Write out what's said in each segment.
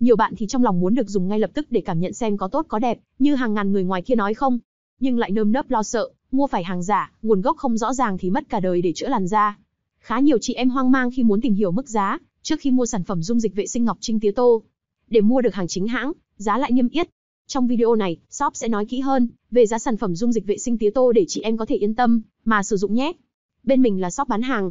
Nhiều bạn thì trong lòng muốn được dùng ngay lập tức để cảm nhận xem có tốt có đẹp, như hàng ngàn người ngoài kia nói không, nhưng lại nơm nớp lo sợ, mua phải hàng giả, nguồn gốc không rõ ràng thì mất cả đời để chữa làn da. Khá nhiều chị em hoang mang khi muốn tìm hiểu mức giá trước khi mua sản phẩm dung dịch vệ sinh ngọc trinh tía tô. Để mua được hàng chính hãng, giá lại niêm yết. Trong video này, shop sẽ nói kỹ hơn về giá sản phẩm dung dịch vệ sinh tía tô để chị em có thể yên tâm mà sử dụng nhé. Bên mình là shop bán hàng,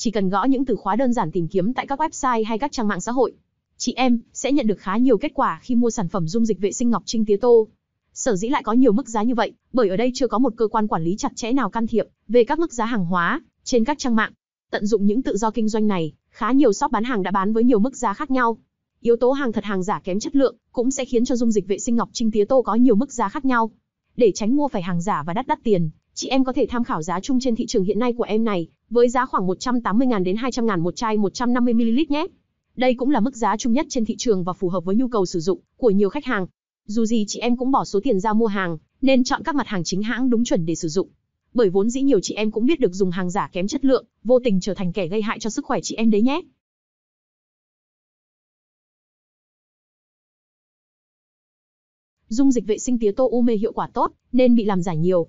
Chỉ cần gõ những từ khóa đơn giản tìm kiếm tại các website hay các trang mạng xã hội, chị em sẽ nhận được khá nhiều kết quả khi mua sản phẩm dung dịch vệ sinh ngọc trinh tía tô. Sở dĩ lại có nhiều mức giá như vậy, bởi ở đây chưa có một cơ quan quản lý chặt chẽ nào can thiệp về các mức giá hàng hóa trên các trang mạng. Tận dụng những tự do kinh doanh này, khá nhiều shop bán hàng đã bán với nhiều mức giá khác nhau. Yếu tố hàng thật hàng giả kém chất lượng cũng sẽ khiến cho dung dịch vệ sinh ngọc trinh tía tô có nhiều mức giá khác nhau. Để tránh mua phải hàng giả và đắt đắt tiền, chị em có thể tham khảo giá chung trên thị trường hiện nay của em này với giá khoảng 180.000 đến 200.000 một chai 150ml nhé. Đây cũng là mức giá chung nhất trên thị trường và phù hợp với nhu cầu sử dụng của nhiều khách hàng. Dù gì chị em cũng bỏ số tiền ra mua hàng, nên chọn các mặt hàng chính hãng đúng chuẩn để sử dụng. Bởi vốn dĩ nhiều chị em cũng biết được dùng hàng giả kém chất lượng, vô tình trở thành kẻ gây hại cho sức khỏe chị em đấy nhé. Dung dịch vệ sinh tía tô u mê hiệu quả tốt, nên bị làm giả nhiều.